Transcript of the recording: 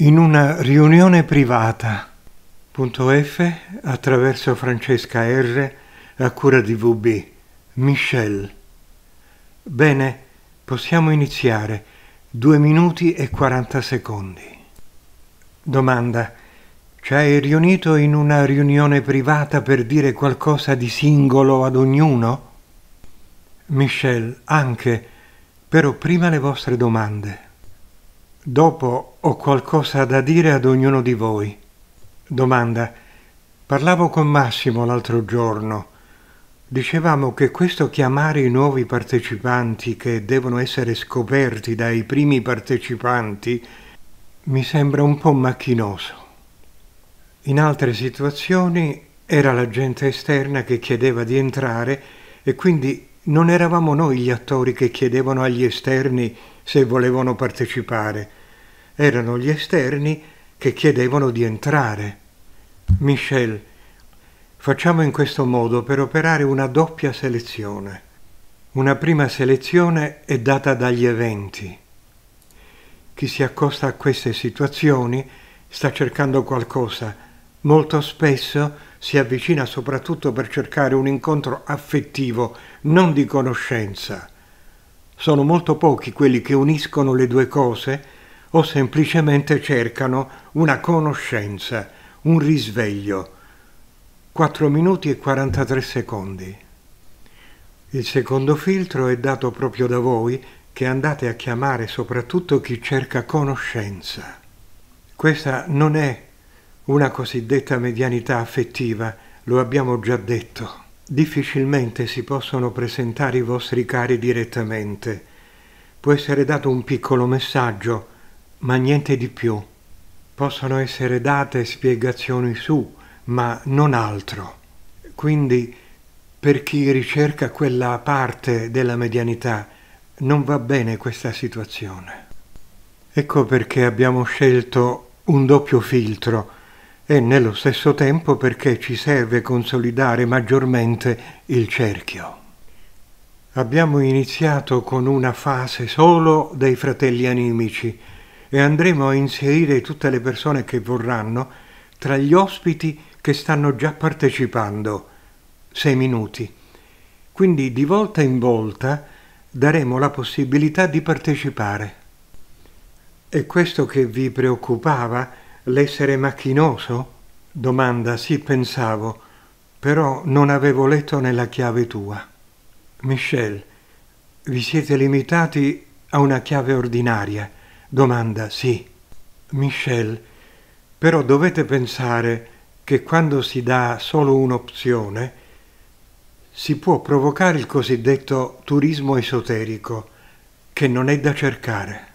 In una riunione privata, punto F, attraverso Francesca R, a cura di VB, Michelle. Bene, possiamo iniziare. Due minuti e 40 secondi. Domanda. Ci hai riunito in una riunione privata per dire qualcosa di singolo ad ognuno? Michelle, anche, però prima le vostre domande. Dopo ho qualcosa da dire ad ognuno di voi. Domanda. Parlavo con Massimo l'altro giorno. Dicevamo che questo chiamare i nuovi partecipanti che devono essere scoperti dai primi partecipanti mi sembra un po' macchinoso. In altre situazioni era la gente esterna che chiedeva di entrare e quindi non eravamo noi gli attori che chiedevano agli esterni se volevano partecipare erano gli esterni che chiedevano di entrare. Michel, facciamo in questo modo per operare una doppia selezione. Una prima selezione è data dagli eventi. Chi si accosta a queste situazioni sta cercando qualcosa. Molto spesso si avvicina soprattutto per cercare un incontro affettivo, non di conoscenza. Sono molto pochi quelli che uniscono le due cose o semplicemente cercano una conoscenza, un risveglio. 4 minuti e 43 secondi. Il secondo filtro è dato proprio da voi che andate a chiamare soprattutto chi cerca conoscenza. Questa non è una cosiddetta medianità affettiva, lo abbiamo già detto. Difficilmente si possono presentare i vostri cari direttamente. Può essere dato un piccolo messaggio, ma niente di più. Possono essere date spiegazioni su, ma non altro. Quindi, per chi ricerca quella parte della medianità, non va bene questa situazione. Ecco perché abbiamo scelto un doppio filtro e nello stesso tempo perché ci serve consolidare maggiormente il cerchio. Abbiamo iniziato con una fase solo dei fratelli animici, e andremo a inserire tutte le persone che vorranno tra gli ospiti che stanno già partecipando. Sei minuti. Quindi di volta in volta daremo la possibilità di partecipare. E questo che vi preoccupava, l'essere macchinoso? Domanda, sì, pensavo, però non avevo letto nella chiave tua. Michel, vi siete limitati a una chiave ordinaria Domanda sì. Michel, però dovete pensare che quando si dà solo un'opzione si può provocare il cosiddetto turismo esoterico, che non è da cercare.